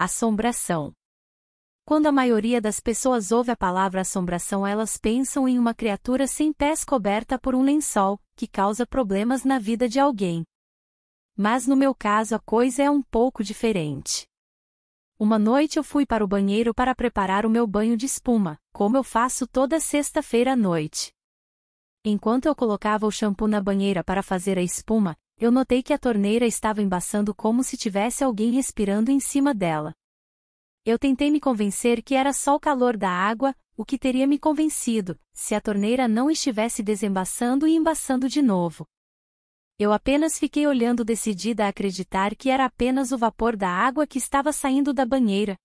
Assombração. Quando a maioria das pessoas ouve a palavra assombração, elas pensam em uma criatura sem pés coberta por um lençol, que causa problemas na vida de alguém. Mas no meu caso a coisa é um pouco diferente. Uma noite eu fui para o banheiro para preparar o meu banho de espuma, como eu faço toda sexta-feira à noite. Enquanto eu colocava o shampoo na banheira para fazer a espuma, eu notei que a torneira estava embaçando como se tivesse alguém respirando em cima dela. Eu tentei me convencer que era só o calor da água, o que teria me convencido, se a torneira não estivesse desembaçando e embaçando de novo. Eu apenas fiquei olhando decidida a acreditar que era apenas o vapor da água que estava saindo da banheira.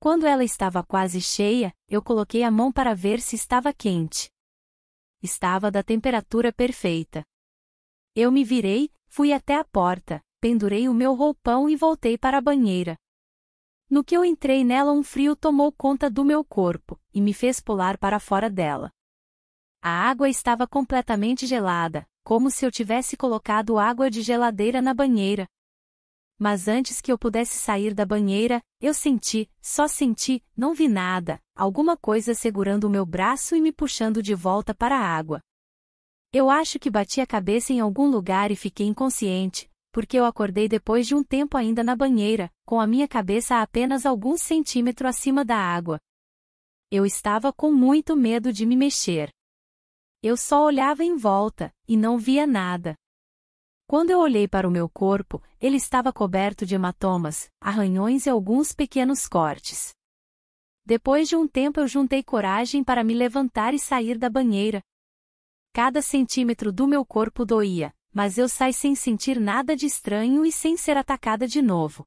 Quando ela estava quase cheia, eu coloquei a mão para ver se estava quente. Estava da temperatura perfeita. Eu me virei, fui até a porta, pendurei o meu roupão e voltei para a banheira. No que eu entrei nela, um frio tomou conta do meu corpo e me fez pular para fora dela. A água estava completamente gelada, como se eu tivesse colocado água de geladeira na banheira. Mas antes que eu pudesse sair da banheira, eu senti, só senti, não vi nada, alguma coisa segurando o meu braço e me puxando de volta para a água. Eu acho que bati a cabeça em algum lugar e fiquei inconsciente, porque eu acordei depois de um tempo ainda na banheira, com a minha cabeça a apenas alguns centímetros acima da água. Eu estava com muito medo de me mexer. Eu só olhava em volta, e não via nada. Quando eu olhei para o meu corpo, ele estava coberto de hematomas, arranhões e alguns pequenos cortes. Depois de um tempo eu juntei coragem para me levantar e sair da banheira, Cada centímetro do meu corpo doía, mas eu saí sem sentir nada de estranho e sem ser atacada de novo.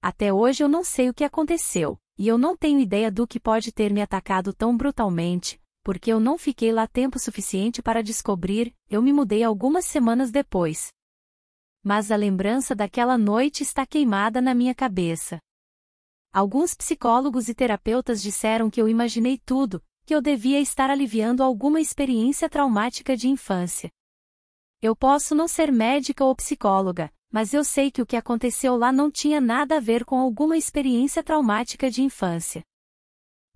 Até hoje eu não sei o que aconteceu, e eu não tenho ideia do que pode ter me atacado tão brutalmente, porque eu não fiquei lá tempo suficiente para descobrir, eu me mudei algumas semanas depois. Mas a lembrança daquela noite está queimada na minha cabeça. Alguns psicólogos e terapeutas disseram que eu imaginei tudo, que eu devia estar aliviando alguma experiência traumática de infância. Eu posso não ser médica ou psicóloga, mas eu sei que o que aconteceu lá não tinha nada a ver com alguma experiência traumática de infância.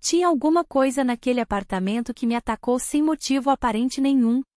Tinha alguma coisa naquele apartamento que me atacou sem motivo aparente nenhum,